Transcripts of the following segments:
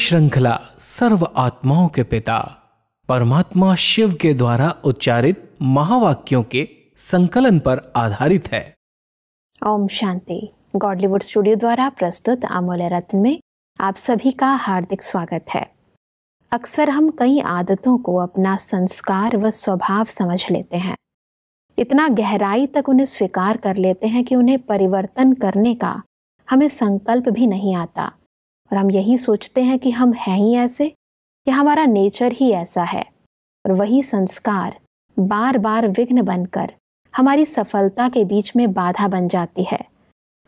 श्रृंखला सर्व आत्माओं के पिता परमात्मा शिव के द्वारा उच्चारित महावाक्यों के संकलन पर आधारित है ओम शांति गॉडलीवुड स्टूडियो द्वारा प्रस्तुत अमूल्य रत्न में आप सभी का हार्दिक स्वागत है अक्सर हम कई आदतों को अपना संस्कार व स्वभाव समझ लेते हैं इतना गहराई तक उन्हें स्वीकार कर लेते हैं कि उन्हें परिवर्तन करने का हमें संकल्प भी नहीं आता और हम यही सोचते हैं कि हम हैं ही ऐसे या हमारा नेचर ही ऐसा है और वही संस्कार बार बार विघ्न बनकर हमारी सफलता के बीच में बाधा बन जाती है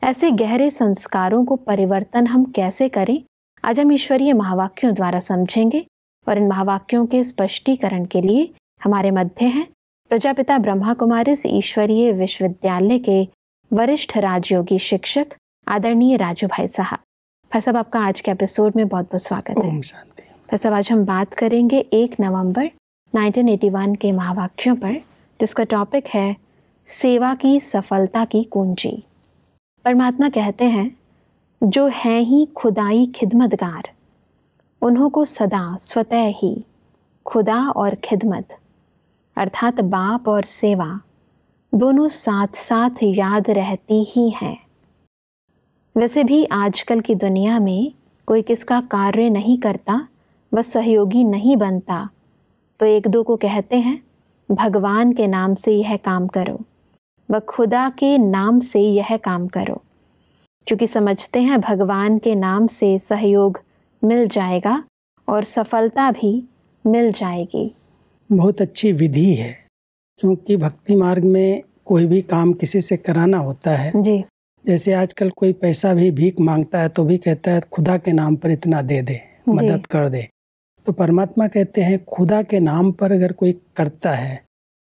ऐसे गहरे संस्कारों को परिवर्तन हम कैसे करें आज हम ईश्वरीय महावाक्यों द्वारा समझेंगे और इन महावाक्यों के स्पष्टीकरण के लिए हमारे मध्य हैं प्रजापिता ब्रह्मा कुमारी ईश्वरीय विश्वविद्यालय के वरिष्ठ राजयोगी शिक्षक आदरणीय राजू भाई साहब भाई साहब आपका आज के एपिसोड में बहुत बहुत स्वागत है शांति भाई साहब आज हम बात करेंगे एक नवंबर 1981 के महावाक्यों पर जिसका टॉपिक है सेवा की सफलता की कुंजी परमात्मा कहते हैं जो है ही खुदाई खिदमतगार उन्हों को सदा स्वतः ही खुदा और खिदमत अर्थात बाप और सेवा दोनों साथ साथ याद रहती ही हैं वैसे भी आजकल की दुनिया में कोई किसका कार्य नहीं करता व सहयोगी नहीं बनता तो एक दो को कहते हैं भगवान के नाम से यह काम करो व खुदा के नाम से यह काम करो क्योंकि समझते हैं भगवान के नाम से सहयोग मिल जाएगा और सफलता भी मिल जाएगी बहुत अच्छी विधि है क्योंकि भक्ति मार्ग में कोई भी काम किसी से कराना होता है जी जैसे आजकल कोई पैसा भी भीख मांगता है तो भी कहता है खुदा के नाम पर इतना दे दे मदद कर दे तो परमात्मा कहते हैं खुदा के नाम पर अगर कोई करता है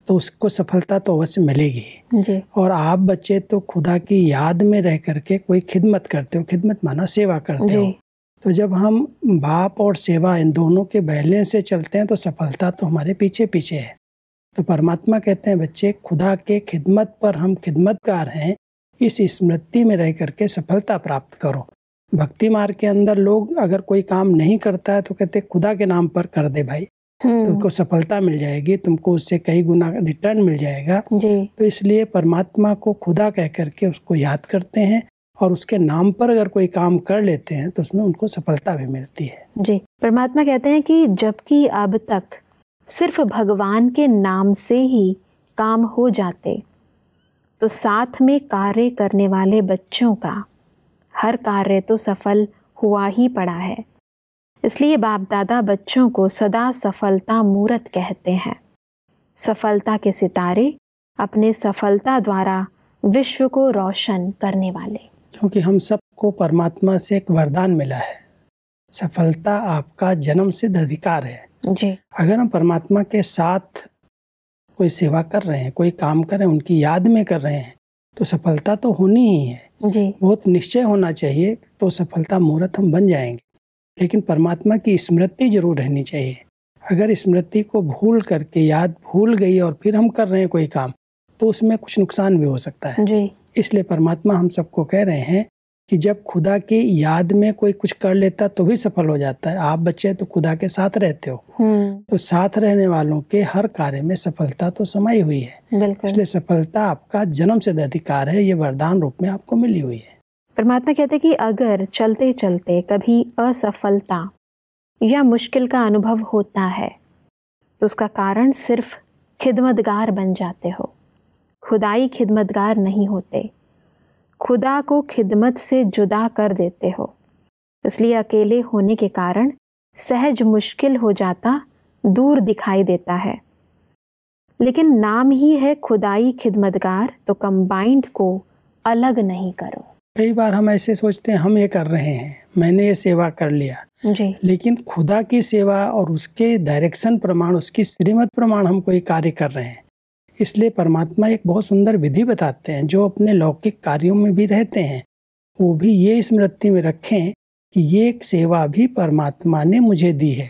तो उसको सफलता तो अवश्य मिलेगी और आप बच्चे तो खुदा की याद में रह करके कोई खिदमत करते हो खिदमत माना सेवा करते हो तो जब हम बाप और सेवा इन दोनों के बैलेंस से चलते हैं तो सफलता तो हमारे पीछे पीछे है तो परमात्मा कहते हैं बच्चे खुदा के खिदमत पर हम खिदमतगार हैं इस स्मृति में रह करके सफलता प्राप्त करो भक्ति मार्ग के अंदर लोग अगर कोई काम नहीं करता है तो कहते खुदा के नाम पर कर दे भाई हम्म। तुमको सफलता मिल जाएगी तुमको उससे कई गुना रिटर्न मिल जाएगा तो इसलिए परमात्मा को खुदा कह करके उसको याद करते हैं और उसके नाम पर अगर कोई काम कर लेते हैं तो उसमें उनको सफलता भी मिलती है जी परमात्मा कहते हैं कि जबकि अब तक सिर्फ भगवान के नाम से ही काम हो जाते तो साथ में कार्य करने वाले बच्चों का हर कार्य तो सफल हुआ ही पड़ा है इसलिए बाप दादा बच्चों को सदा सफलता मूर्त कहते हैं सफलता के सितारे अपने सफलता द्वारा विश्व को रोशन करने वाले क्योंकि हम सबको परमात्मा से एक वरदान मिला है सफलता आपका जन्म सिद्ध अधिकार है जी अगर हम परमात्मा के साथ कोई सेवा कर रहे हैं कोई काम कर रहे हैं उनकी याद में कर रहे हैं तो सफलता तो होनी ही है जी बहुत निश्चय होना चाहिए तो सफलता मुहूर्त हम बन जाएंगे लेकिन परमात्मा की स्मृति जरूर रहनी चाहिए अगर स्मृति को भूल करके याद भूल गई और फिर हम कर रहे हैं कोई काम तो उसमें कुछ नुकसान भी हो सकता है इसलिए परमात्मा हम सबको कह रहे हैं कि जब खुदा की याद में कोई कुछ कर लेता तो भी सफल हो जाता है आप बच्चे तो खुदा के साथ रहते हो हम्म। तो साथ रहने वालों के हर कार्य में सफलता तो समय हुई है इसलिए सफलता आपका जन्म से अधिकार है ये वरदान रूप में आपको मिली हुई है परमात्मा कहते हैं कि अगर चलते चलते कभी असफलता या मुश्किल का अनुभव होता है तो उसका कारण सिर्फ खिदमतगार बन जाते हो खुदाई खिदमतगार नहीं होते खुदा को खिदमत से जुदा कर देते हो इसलिए अकेले होने के कारण सहज मुश्किल हो जाता दूर दिखाई देता है लेकिन नाम ही है खुदाई खिदमतगार तो कंबाइंड को अलग नहीं करो कई बार हम ऐसे सोचते हैं हम ये कर रहे हैं मैंने ये सेवा कर लिया जी लेकिन खुदा की सेवा और उसके डायरेक्शन प्रमाण उसकी श्रीमत प्रमाण हम कोई कार्य कर रहे हैं इसलिए परमात्मा एक बहुत सुंदर विधि बताते हैं जो अपने लौकिक कार्यों में भी रहते हैं वो भी ये स्मृति में रखें कि ये एक सेवा भी परमात्मा ने मुझे दी है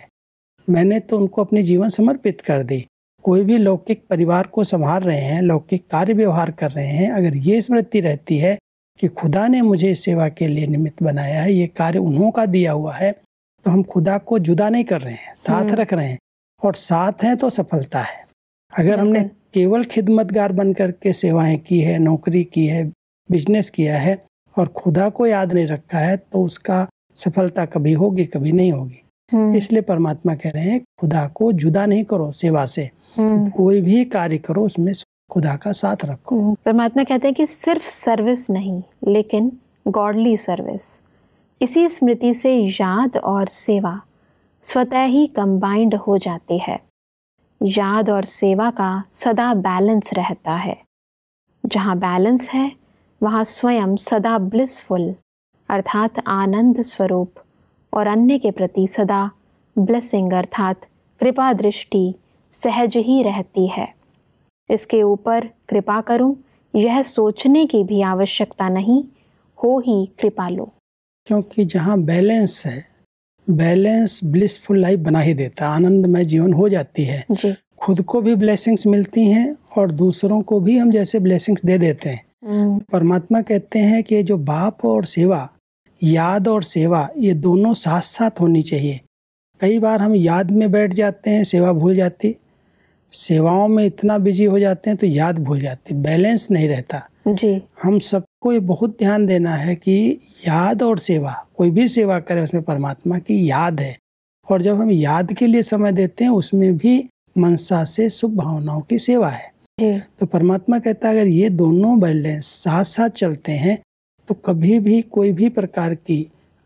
मैंने तो उनको अपने जीवन समर्पित कर दी कोई भी लौकिक परिवार को संभाल रहे हैं लौकिक कार्य व्यवहार कर रहे हैं अगर ये स्मृति रहती है कि खुदा ने मुझे इस सेवा के लिए निमित्त बनाया है ये कार्य उन्हों का दिया हुआ है तो हम खुदा को जुदा नहीं कर रहे हैं साथ हम्म। रख रहे हैं और साथ हैं तो सफलता है अगर हमने केवल खिदमतगार बनकर के सेवाएं की है नौकरी की है बिजनेस किया है और खुदा को याद नहीं रखा है तो उसका सफलता कभी होगी कभी नहीं होगी हम्म। इसलिए परमात्मा कह रहे हैं खुदा को जुदा नहीं करो सेवा से हम्म। कोई भी कार्य करो उसमें खुदा का साथ रखो हम्म। परमात्मा कहते हैं कि सिर्फ सर्विस नहीं लेकिन गॉडली सर्विस इसी स्मृति से याद और सेवा स्वतः ही कंबाइंड हो जाती है याद और सेवा का सदा बैलेंस रहता है जहाँ बैलेंस है वहाँ स्वयं सदा ब्लिसफुल अर्थात आनंद स्वरूप और अन्य के प्रति सदा ब्लेसिंग अर्थात कृपा दृष्टि सहज ही रहती है इसके ऊपर कृपा करूं यह सोचने की भी आवश्यकता नहीं हो ही कृपा लो क्योंकि जहाँ बैलेंस है बैलेंस ब्लिसफुल लाइफ बना ही देता है आनंदमय जीवन हो जाती है जी। खुद को भी ब्लेसिंग्स मिलती हैं और दूसरों को भी हम जैसे ब्लेसिंग्स दे देते हैं हम्म। परमात्मा कहते हैं कि जो बाप और सेवा याद और सेवा ये दोनों साथ साथ होनी चाहिए कई बार हम याद में बैठ जाते हैं सेवा भूल जाती सेवाओं में इतना बिजी हो जाते हैं तो याद भूल जाती बैलेंस नहीं रहता जी हम सबको ये बहुत ध्यान देना है कि याद और सेवा कोई भी सेवा करें उसमें परमात्मा की याद है और जब हम याद के लिए समय देते हैं उसमें भी मनसा से शुभ भावनाओं की सेवा है जी। तो परमात्मा कहता है अगर ये दोनों बैलेंस साथ साथ चलते हैं तो कभी भी कोई भी प्रकार की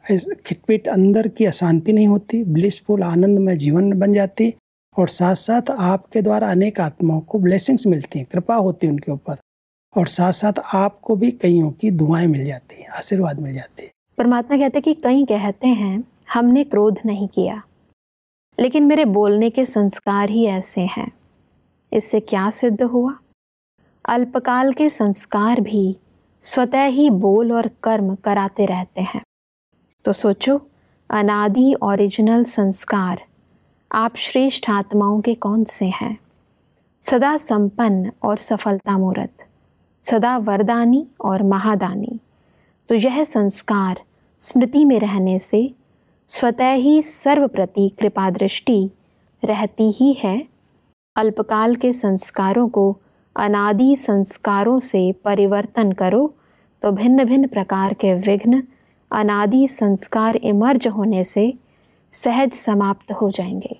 खिटपिट अंदर की अशांति नहीं होती ब्लिसफुल आनंद में जीवन बन जाती और साथ साथ आपके द्वारा अनेक आत्माओं को ब्लेसिंग्स मिलती हैं कृपा होती है उनके ऊपर और साथ साथ आपको भी कईयों की दुआएं मिल जाती हैं आशीर्वाद मिल जाते हैं परमात्मा कहते हैं कि कई कहते हैं हमने क्रोध नहीं किया लेकिन मेरे बोलने के संस्कार ही ऐसे हैं इससे क्या सिद्ध हुआ अल्पकाल के संस्कार भी स्वतः ही बोल और कर्म कराते रहते हैं तो सोचो अनादि ओरिजिनल संस्कार आप श्रेष्ठ आत्माओं के कौन से हैं सदा संपन्न और सफलता मूर्त सदा वरदानी और महादानी तो यह संस्कार स्मृति में रहने से स्वतः ही सर्वप्रति कृपा दृष्टि रहती ही है अल्पकाल के संस्कारों को अनादि संस्कारों से परिवर्तन करो तो भिन्न भिन्न प्रकार के विघ्न अनादि संस्कार इमर्ज होने से सहज समाप्त हो जाएंगे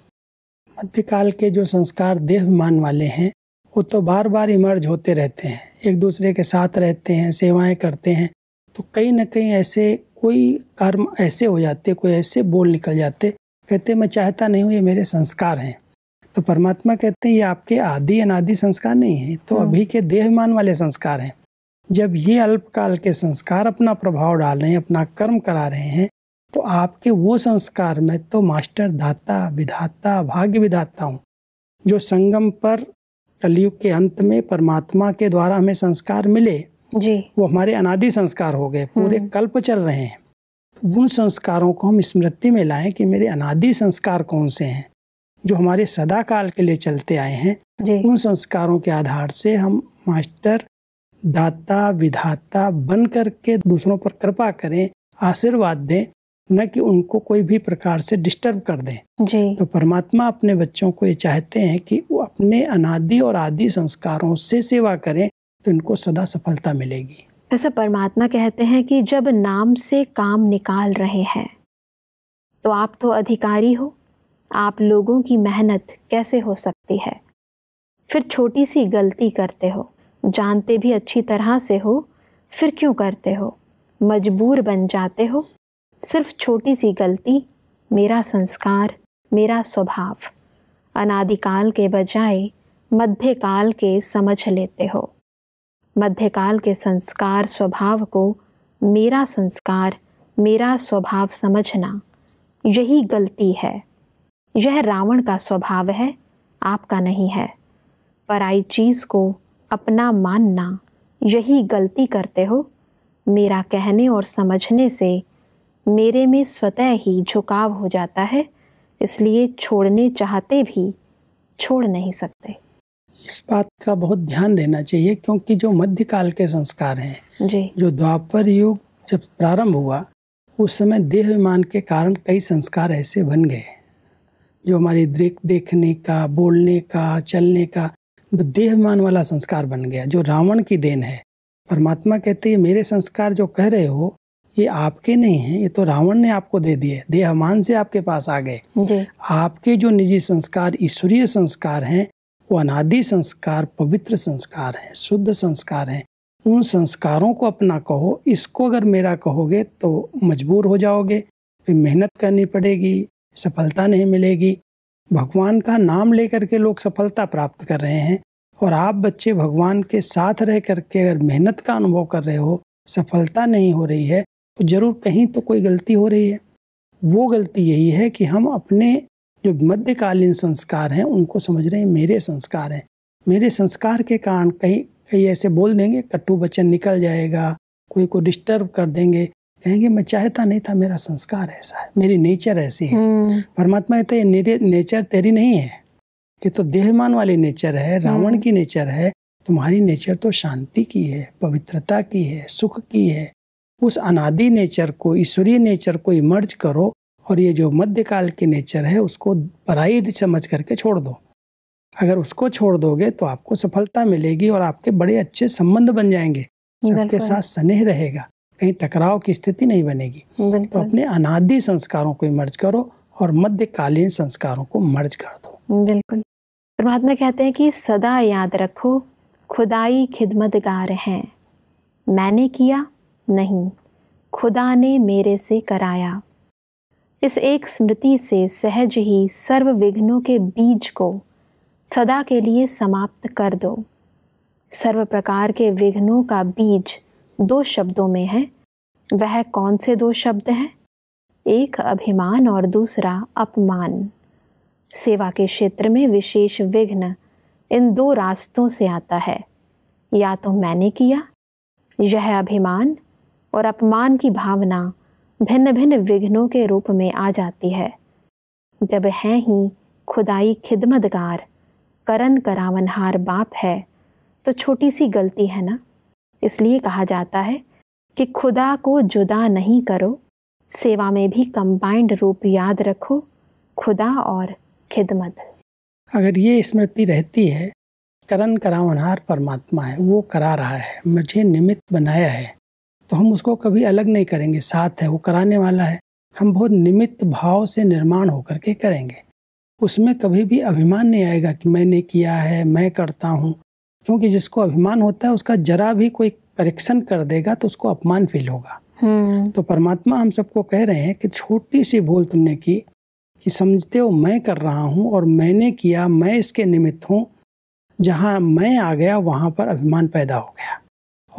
मध्यकाल के जो संस्कार देहमान वाले हैं वो तो बार बार इमर्ज होते रहते हैं एक दूसरे के साथ रहते हैं सेवाएं करते हैं तो कहीं ना कहीं ऐसे कोई कर्म ऐसे हो जाते कोई ऐसे बोल निकल जाते कहते मैं चाहता नहीं हूँ ये मेरे संस्कार हैं तो परमात्मा कहते हैं ये आपके आदि अनादि संस्कार नहीं हैं तो हम्म। अभी के देहमान वाले संस्कार हैं जब ये अल्पकाल के संस्कार अपना प्रभाव डाल रहे हैं अपना कर्म करा रहे हैं तो आपके वो संस्कार में तो मास्टर दाता विधाता भाग्य विधाता हूँ जो संगम पर कलयुग के अंत में परमात्मा के द्वारा हमें संस्कार मिले जी वो हमारे अनादि संस्कार हो गए पूरे हम्म। कल्प चल रहे हैं उन संस्कारों को हम स्मृति में लाएं कि मेरे अनादि संस्कार कौन से हैं जो हमारे सदा काल के लिए चलते आए हैं उन संस्कारों के आधार से हम मास्टर दाता विधाता बन करके दूसरों पर कृपा करें आशीर्वाद दें न कि उनको कोई भी प्रकार से डिस्टर्ब कर दें जी। तो परमात्मा अपने बच्चों को ये चाहते हैं कि वो अपने अनादि और आदि संस्कारों से सेवा करें तो इनको सदा सफलता मिलेगी ऐसा परमात्मा कहते हैं कि जब नाम से काम निकाल रहे हैं तो आप तो अधिकारी हो आप लोगों की मेहनत कैसे हो सकती है फिर छोटी सी गलती करते हो जानते भी अच्छी तरह से हो फिर क्यों करते हो मजबूर बन जाते हो सिर्फ छोटी सी गलती मेरा संस्कार मेरा स्वभाव अनादिकाल के बजाय मध्यकाल के समझ लेते हो मध्यकाल के संस्कार स्वभाव को मेरा संस्कार मेरा स्वभाव समझना यही गलती है यह रावण का स्वभाव है आपका नहीं है पराई चीज़ को अपना मानना यही गलती करते हो मेरा कहने और समझने से मेरे में स्वतः ही झुकाव हो जाता है इसलिए छोड़ने चाहते भी छोड़ नहीं सकते इस बात का बहुत ध्यान देना चाहिए क्योंकि जो मध्यकाल के संस्कार हैं जी जो द्वापर युग जब प्रारंभ हुआ उस समय देह विमान के कारण कई संस्कार ऐसे बन गए जो हमारे दृक देखने का बोलने का चलने का देह विमान वाला संस्कार बन गया जो रावण की देन है परमात्मा कहते हैं मेरे संस्कार जो कह रहे हो ये आपके नहीं हैं ये तो रावण ने आपको दे दिए देहमान से आपके पास आ गए आपके जो निजी संस्कार ईश्वरीय संस्कार हैं वो अनादि संस्कार पवित्र संस्कार हैं शुद्ध संस्कार हैं उन संस्कारों को अपना कहो इसको अगर मेरा कहोगे तो मजबूर हो जाओगे फिर मेहनत करनी पड़ेगी सफलता नहीं मिलेगी भगवान का नाम लेकर के लोग सफलता प्राप्त कर रहे हैं और आप बच्चे भगवान के साथ रह करके अगर मेहनत का अनुभव कर रहे हो सफलता नहीं हो रही है तो ज़रूर कहीं तो कोई गलती हो रही है वो गलती यही है कि हम अपने जो मध्यकालीन संस्कार हैं उनको समझ रहे हैं मेरे संस्कार हैं मेरे संस्कार के कारण कहीं कहीं ऐसे बोल देंगे कट्टू बच्चन निकल जाएगा कोई को डिस्टर्ब कर देंगे कहेंगे मैं चाहता नहीं था मेरा संस्कार ऐसा है मेरी नेचर ऐसी है हम्म। परमात्मा कहते ने, नेचर तेरी नहीं है ये तो देहमान वाली नेचर है रावण हम्म। की नेचर है तुम्हारी नेचर तो शांति की है पवित्रता की है सुख की है उस अनादि नेचर को ईश्वरीय नेचर को इमर्ज करो और ये जो मध्यकाल की नेचर है उसको पराई समझ करके छोड़ दो अगर उसको छोड़ दोगे तो आपको सफलता मिलेगी और आपके बड़े अच्छे संबंध बन जाएंगे सबके साथ स्नेह रहेगा कहीं टकराव की स्थिति नहीं बनेगी तो अपने अनादि संस्कारों को इमर्ज करो और मध्यकालीन संस्कारों को मर्ज कर दो बिल्कुल परमात्मा कहते हैं कि सदा याद रखो खुदाई खिदमतगार हैं मैंने किया नहीं खुदा ने मेरे से कराया इस एक स्मृति से सहज ही सर्व विघ्नों के बीज को सदा के लिए समाप्त कर दो सर्व प्रकार के विघ्नों का बीज दो शब्दों में है वह कौन से दो शब्द हैं एक अभिमान और दूसरा अपमान सेवा के क्षेत्र में विशेष विघ्न इन दो रास्तों से आता है या तो मैंने किया यह अभिमान और अपमान की भावना भिन्न भिन्न विघ्नों के रूप में आ जाती है जब हैं ही खुदाई खिदमतगार करण करावनहार बाप है तो छोटी सी गलती है ना इसलिए कहा जाता है कि खुदा को जुदा नहीं करो सेवा में भी कंबाइंड रूप याद रखो खुदा और खिदमत अगर ये स्मृति रहती है करण करावनहार परमात्मा है वो करा रहा है मुझे निमित्त बनाया है तो हम उसको कभी अलग नहीं करेंगे साथ है वो कराने वाला है हम बहुत निमित्त भाव से निर्माण होकर के करेंगे उसमें कभी भी अभिमान नहीं आएगा कि मैंने किया है मैं करता हूँ क्योंकि जिसको अभिमान होता है उसका जरा भी कोई करेक्शन कर देगा तो उसको अपमान फील होगा हम्म। तो परमात्मा हम सबको कह रहे हैं कि छोटी सी भूल तुमने की कि समझते हो मैं कर रहा हूँ और मैंने किया मैं इसके निमित्त हूँ जहाँ मैं आ गया वहाँ पर अभिमान पैदा हो गया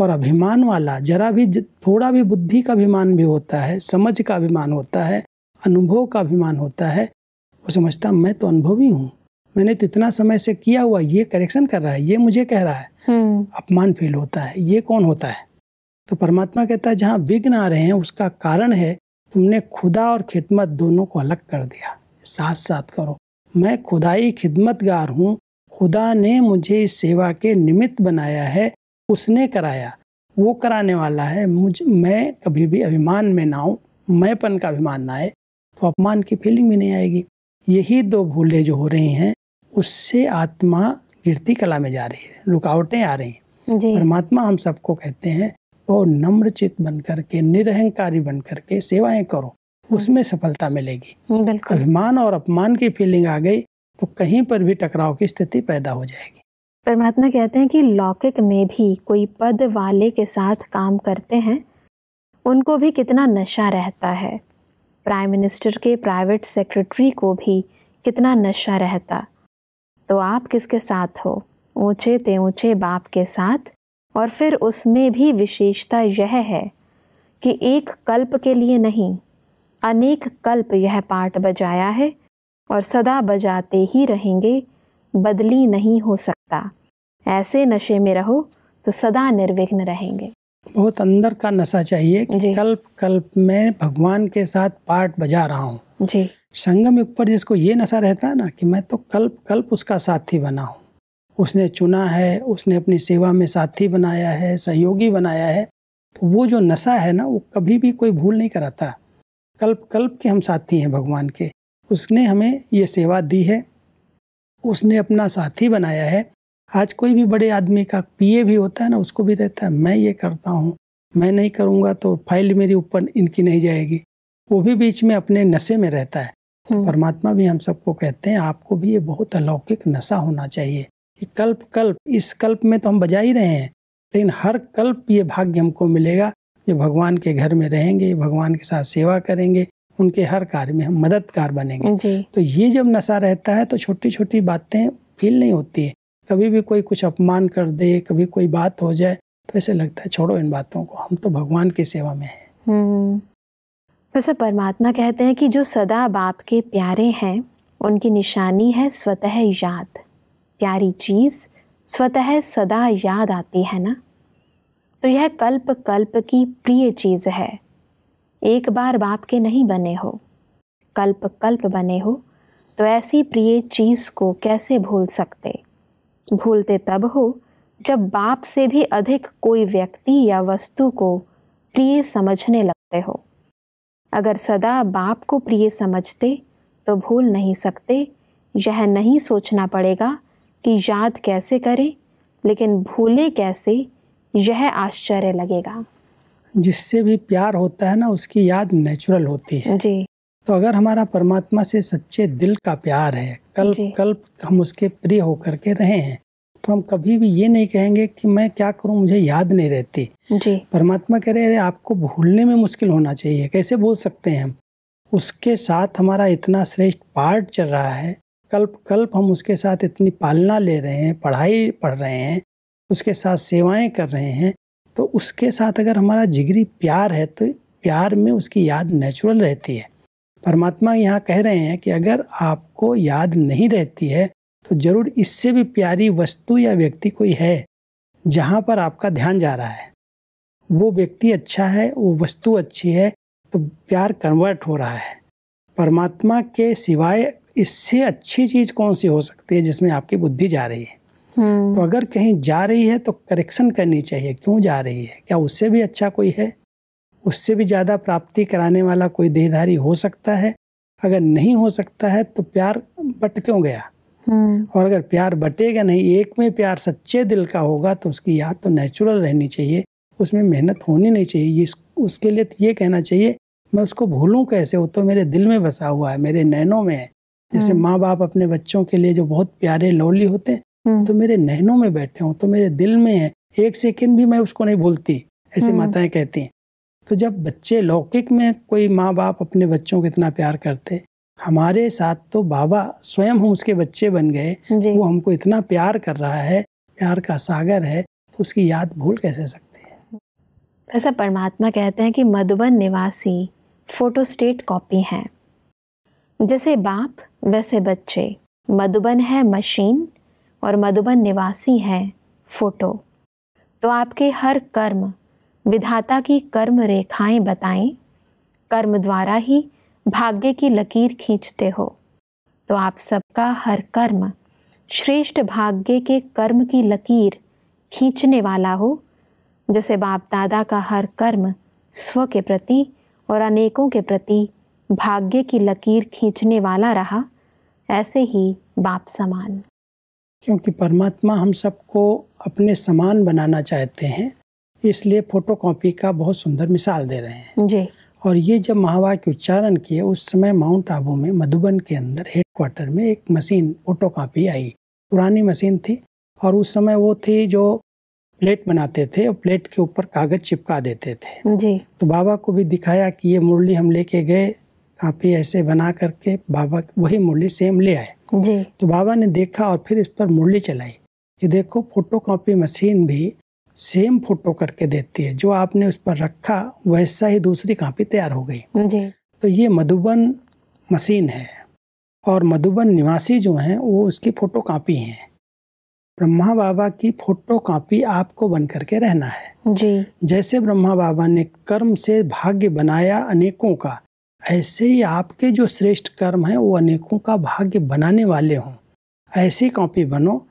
और अभिमान वाला जरा भी थोड़ा भी बुद्धि का अभिमान भी होता है समझ का अभिमान होता है अनुभव का अभिमान होता है वो समझता मैं तो अनुभवी हूँ मैंने तो इतना समय से किया हुआ ये करेक्शन कर रहा है ये मुझे कह रहा है हम्म। अपमान फील होता है ये कौन होता है तो परमात्मा कहता है जहाँ विघ्न आ रहे हैं उसका कारण है तुमने खुदा और खिदमत दोनों को अलग कर दिया साथ साथ करो मैं खुदाई खिदमतगार हूँ खुदा ने मुझे इस सेवा के निमित्त बनाया है उसने कराया वो कराने वाला है मुझ मैं कभी भी अभिमान में ना आऊँ मैंपन का अभिमान ना आए तो अपमान की फीलिंग भी नहीं आएगी यही दो भूलें जो हो रही हैं उससे आत्मा गिरती कला में जा रही है रुकावटें आ रही हैं परमात्मा हम सबको कहते हैं और नम्रचित बन करके निरहंकारी बन करके सेवाएं करो उसमें सफलता मिलेगी अभिमान और अपमान की फीलिंग आ गई तो कहीं पर भी टकराव की स्थिति पैदा हो जाएगी परमात्मा कहते हैं कि लौकिक में भी कोई पद वाले के साथ काम करते हैं उनको भी कितना नशा रहता है प्राइम मिनिस्टर के प्राइवेट सेक्रेटरी को भी कितना नशा रहता तो आप किसके साथ हो ऊंचे ते ऊंचे बाप के साथ और फिर उसमें भी विशेषता यह है कि एक कल्प के लिए नहीं अनेक कल्प यह पाठ बजाया है और सदा बजाते ही रहेंगे बदली नहीं हो सकती सकता ऐसे नशे में रहो तो सदा निर्विघ्न रहेंगे बहुत अंदर का नशा चाहिए कि कल्प कल्प में भगवान के साथ पार्ट बजा रहा हूँ संगम युग पर जिसको ये नशा रहता है ना कि मैं तो कल्प कल्प उसका साथी बना हूँ उसने चुना है उसने अपनी सेवा में साथी बनाया है सहयोगी बनाया है तो वो जो नशा है ना वो कभी भी कोई भूल नहीं कराता कल्प कल्प के हम साथी हैं भगवान के उसने हमें ये सेवा दी है उसने अपना साथी बनाया है आज कोई भी बड़े आदमी का पीए भी होता है ना उसको भी रहता है मैं ये करता हूँ मैं नहीं करूँगा तो फाइल मेरे ऊपर इनकी नहीं जाएगी वो भी बीच में अपने नशे में रहता है हम्म। परमात्मा भी हम सबको कहते हैं आपको भी ये बहुत अलौकिक नशा होना चाहिए कि कल्प कल्प इस कल्प में तो हम बजा ही रहे हैं लेकिन हर कल्प ये भाग्य हमको मिलेगा जो भगवान के घर में रहेंगे भगवान के साथ सेवा करेंगे उनके हर कार्य में हम मददगार बनेंगे तो ये जब नशा रहता है तो छोटी छोटी बातें फील नहीं होती है कभी भी कोई कुछ अपमान कर दे कभी कोई बात हो जाए तो ऐसे लगता है छोड़ो इन बातों को हम तो भगवान की सेवा में हैं तो हम्म। सर परमात्मा कहते हैं कि जो सदा बाप के प्यारे हैं उनकी निशानी है स्वतः याद प्यारी चीज़ स्वतः सदा याद आती है ना तो यह कल्प कल्प की प्रिय चीज़ है एक बार बाप के नहीं बने हो कल्प कल्प बने हो तो ऐसी प्रिय चीज़ को कैसे भूल सकते भूलते तब हो जब बाप से भी अधिक कोई व्यक्ति या वस्तु को प्रिय समझने लगते हो अगर सदा बाप को प्रिय समझते तो भूल नहीं सकते यह नहीं सोचना पड़ेगा कि याद कैसे करें लेकिन भूले कैसे यह आश्चर्य लगेगा जिससे भी प्यार होता है ना उसकी याद नेचुरल होती है जी तो अगर हमारा परमात्मा से सच्चे दिल का प्यार है कल्प कल्प हम उसके प्रिय होकर के रहे हैं तो हम कभी भी ये नहीं कहेंगे कि मैं क्या करूं मुझे याद नहीं रहती जी परमात्मा कह रहे अरे आपको भूलने में मुश्किल होना चाहिए कैसे बोल सकते हैं हम उसके साथ हमारा इतना श्रेष्ठ पार्ट चल रहा है कल्प कल्प हम उसके साथ इतनी पालना ले रहे हैं पढ़ाई पढ़ रहे हैं उसके साथ सेवाएं कर रहे हैं तो उसके साथ अगर हमारा जिगरी प्यार है तो प्यार में उसकी याद नेचुरल रहती है परमात्मा यहाँ कह रहे हैं कि अगर आपको याद नहीं रहती है तो जरूर इससे भी प्यारी वस्तु या व्यक्ति कोई है जहाँ पर आपका ध्यान जा रहा है वो व्यक्ति अच्छा है वो वस्तु अच्छी है तो प्यार कन्वर्ट हो रहा है परमात्मा के सिवाय इससे अच्छी चीज़ कौन सी हो सकती है जिसमें आपकी बुद्धि जा रही है हम्म। तो अगर कहीं जा रही है तो करेक्शन करनी चाहिए क्यों जा रही है क्या उससे भी अच्छा कोई है उससे भी ज़्यादा प्राप्ति कराने वाला कोई देहधारी हो सकता है अगर नहीं हो सकता है तो प्यार बट क्यों गया हम्म। और अगर प्यार बटेगा नहीं एक में प्यार सच्चे दिल का होगा तो उसकी याद तो नेचुरल रहनी चाहिए उसमें मेहनत होनी नहीं चाहिए ये उसके लिए तो ये कहना चाहिए मैं उसको भूलूँ कैसे वो तो मेरे दिल में बसा हुआ है मेरे नैनों में है जैसे हम्म। माँ बाप अपने बच्चों के लिए जो बहुत प्यारे लोली होते हैं हम्म। तो मेरे नैनों में बैठे हों तो मेरे दिल में है एक सेकेंड भी मैं उसको नहीं भूलती ऐसे माताएं कहती हैं तो जब बच्चे लौकिक में कोई माँ बाप अपने बच्चों को इतना प्यार करते हमारे साथ तो बाबा स्वयं हम उसके बच्चे बन गए वो हमको इतना प्यार कर रहा है प्यार का सागर है तो उसकी याद भूल कैसे सकते हैं ऐसा परमात्मा कहते हैं कि मधुबन निवासी फोटोस्टेट कॉपी हैं जैसे बाप वैसे बच्चे मधुबन है मशीन और मधुबन निवासी है फोटो तो आपके हर कर्म विधाता की कर्म रेखाएं बताएं कर्म द्वारा ही भाग्य की लकीर खींचते हो तो आप सबका हर कर्म श्रेष्ठ भाग्य के कर्म की लकीर खींचने वाला हो जैसे बाप दादा का हर कर्म स्व के प्रति और अनेकों के प्रति भाग्य की लकीर खींचने वाला रहा ऐसे ही बाप समान क्योंकि परमात्मा हम सबको अपने समान बनाना चाहते हैं इसलिए फोटोकॉपी का बहुत सुंदर मिसाल दे रहे हैं जी और ये जब महावाक्य उच्चारण किए उस समय माउंट आबू में मधुबन के अंदर हेडक्वार्टर में एक मशीन फोटोकॉपी आई पुरानी मशीन थी और उस समय वो थी जो प्लेट बनाते थे और प्लेट के ऊपर कागज चिपका देते थे जी तो बाबा को भी दिखाया कि ये मुरली हम लेके गए काफ़ी ऐसे बना करके बाबा वही मुरली सेम ले आए जी तो बाबा ने देखा और फिर इस पर मुरली चलाई कि देखो फोटो मशीन भी सेम फोटो करके देती है जो आपने उस पर रखा वैसा ही दूसरी कापी तैयार हो गई तो ये मधुबन मशीन है और मधुबन निवासी जो हैं वो उसकी फोटो कापी हैं ब्रह्मा बाबा की फोटो कापी आपको बन करके रहना है जी जैसे ब्रह्मा बाबा ने कर्म से भाग्य बनाया अनेकों का ऐसे ही आपके जो श्रेष्ठ कर्म हैं वो अनेकों का भाग्य बनाने वाले हों ऐसी कॉपी बनो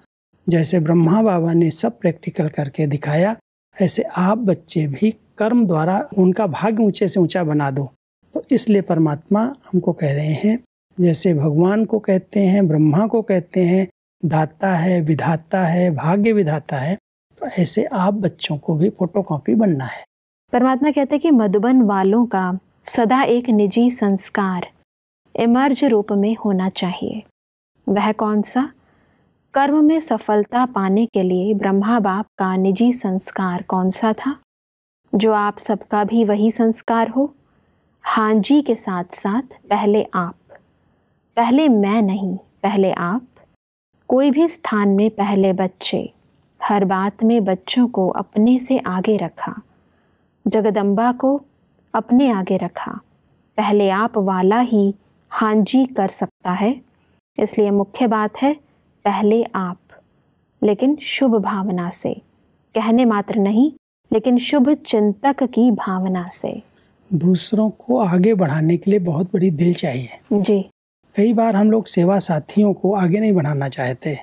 जैसे ब्रह्मा बाबा ने सब प्रैक्टिकल करके दिखाया ऐसे आप बच्चे भी कर्म द्वारा उनका भाग्य ऊंचे से ऊंचा बना दो तो इसलिए परमात्मा हमको कह रहे हैं जैसे भगवान को कहते हैं ब्रह्मा को कहते हैं दाता है विधाता है भाग्य विधाता है तो ऐसे आप बच्चों को भी फोटोकॉपी बनना है परमात्मा कहते हैं कि मधुबन वालों का सदा एक निजी संस्कार इमर्ज रूप में होना चाहिए वह कौन सा कर्म में सफलता पाने के लिए ब्रह्मा बाप का निजी संस्कार कौन सा था जो आप सबका भी वही संस्कार हो हाँ जी के साथ साथ पहले आप पहले मैं नहीं पहले आप कोई भी स्थान में पहले बच्चे हर बात में बच्चों को अपने से आगे रखा जगदम्बा को अपने आगे रखा पहले आप वाला ही हांजी कर सकता है इसलिए मुख्य बात है पहले आप लेकिन शुभ भावना से कहने मात्र नहीं लेकिन शुभ चिंतक की भावना से दूसरों को आगे बढ़ाने के लिए बहुत बड़ी दिल चाहिए जी कई बार हम लोग सेवा साथियों को आगे नहीं बढ़ाना चाहते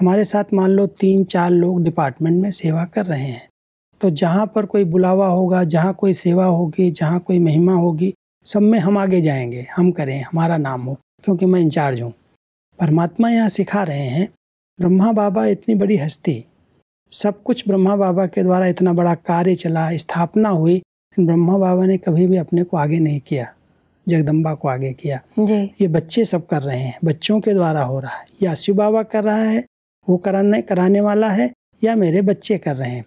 हमारे साथ मान लो तीन चार लोग डिपार्टमेंट में सेवा कर रहे हैं तो जहाँ पर कोई बुलावा होगा जहाँ कोई सेवा होगी जहाँ कोई महिमा होगी सब में हम आगे जाएंगे हम करें हमारा नाम हो क्योंकि मैं इंचार्ज हूँ परमात्मा यहाँ सिखा रहे हैं ब्रह्मा बाबा इतनी बड़ी हस्ती सब कुछ ब्रह्मा बाबा के द्वारा इतना बड़ा कार्य चला स्थापना हुई ब्रह्मा बाबा ने कभी भी अपने को आगे नहीं किया जगदम्बा को आगे किया ये बच्चे सब कर रहे हैं बच्चों के द्वारा हो रहा है या शिव बाबा कर रहा है वो कराने कराने वाला है या मेरे बच्चे कर रहे हैं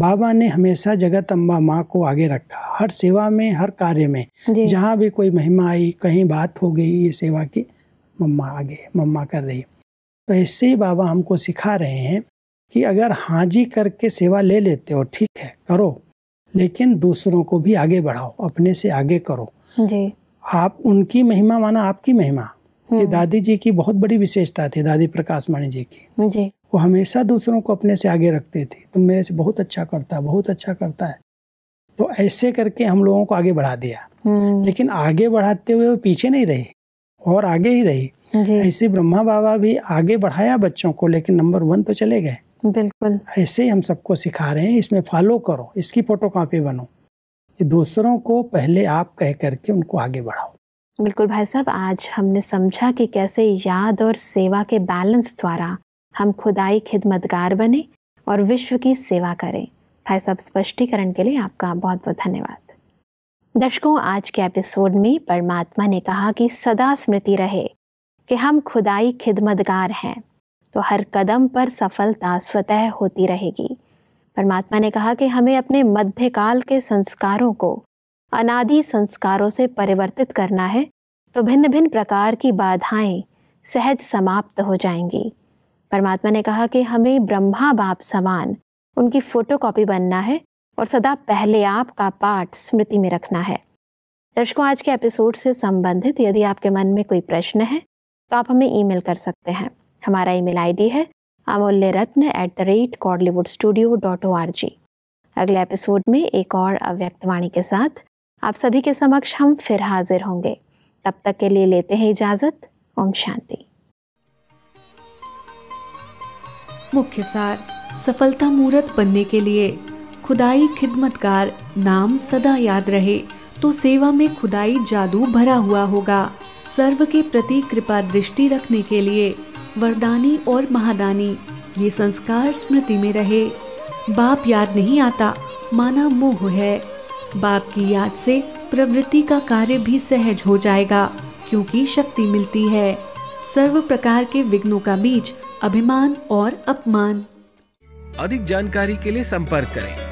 बाबा ने हमेशा जगत अम्बा माँ को आगे रखा हर सेवा में हर कार्य में जहाँ भी कोई महिमा आई कहीं बात हो गई ये सेवा की मम्मा आगे मम्मा कर रही तो ऐसे ही बाबा हमको सिखा रहे हैं कि अगर हाजी करके सेवा ले लेते हो ठीक है करो लेकिन दूसरों को भी आगे बढ़ाओ अपने से आगे करो जी आप उनकी महिमा माना आपकी महिमा ये हम्म। दादी जी की बहुत बड़ी विशेषता थी दादी प्रकाश माणी जी की जी वो हमेशा दूसरों को अपने से आगे रखते थे तुम तो मेरे से बहुत अच्छा करता है बहुत अच्छा करता है तो ऐसे करके हम लोगों को आगे बढ़ा दिया हम्म। लेकिन आगे बढ़ाते हुए वो पीछे नहीं रहे और आगे ही रही ऐसे ब्रह्मा बाबा भी आगे बढ़ाया बच्चों को लेकिन नंबर वन तो चले गए बिल्कुल ऐसे हम सबको सिखा रहे हैं इसमें फॉलो करो इसकी फोटो कॉपी बनो कि दूसरों को पहले आप कह करके उनको आगे बढ़ाओ बिल्कुल भाई साहब आज हमने समझा कि कैसे याद और सेवा के बैलेंस द्वारा हम खुदाई खिदमतगार बने और विश्व की सेवा करें भाई साहब स्पष्टीकरण के लिए आपका बहुत बहुत धन्यवाद दर्शकों आज के एपिसोड में परमात्मा ने कहा कि सदा स्मृति रहे कि हम खुदाई खिदमतगार हैं तो हर कदम पर सफलता स्वतः होती रहेगी परमात्मा ने कहा कि हमें अपने मध्यकाल के संस्कारों को अनादि संस्कारों से परिवर्तित करना है तो भिन्न भिन्न प्रकार की बाधाएं सहज समाप्त हो जाएंगी परमात्मा ने कहा कि हमें ब्रह्मा बाप समान उनकी फ़ोटोकॉपी बनना है और सदा पहले आपका पाठ स्मृति में रखना है दर्शकों आज के एपिसोड से संबंधित यदि आपके मन में कोई प्रश्न है तो आप हमें ईमेल कर सकते हैं हमारा ईमेल आईडी है Amulya Ratna at the rate Godlywood studio dot O R G अगले एपिसोड में एक और अव्यक्तवाणी के साथ आप सभी के समक्ष हम फिर हाजिर होंगे तब तक के लिए लेते हैं इजाजत ओम शांति मुख्य सार सफलता मूर्त बनने के लिए खुदाई खिदमतकार नाम सदा याद रहे तो सेवा में खुदाई जादू भरा हुआ होगा सर्व के प्रति कृपा दृष्टि रखने के लिए वरदानी और महादानी ये संस्कार स्मृति में रहे बाप याद नहीं आता माना मोह है बाप की याद से प्रवृत्ति का कार्य भी सहज हो जाएगा क्योंकि शक्ति मिलती है सर्व प्रकार के विघ्नों का बीच अभिमान और अपमान अधिक जानकारी के लिए संपर्क करें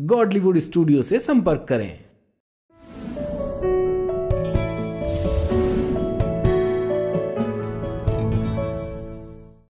गॉडलीवुड स्टूडियो से संपर्क करें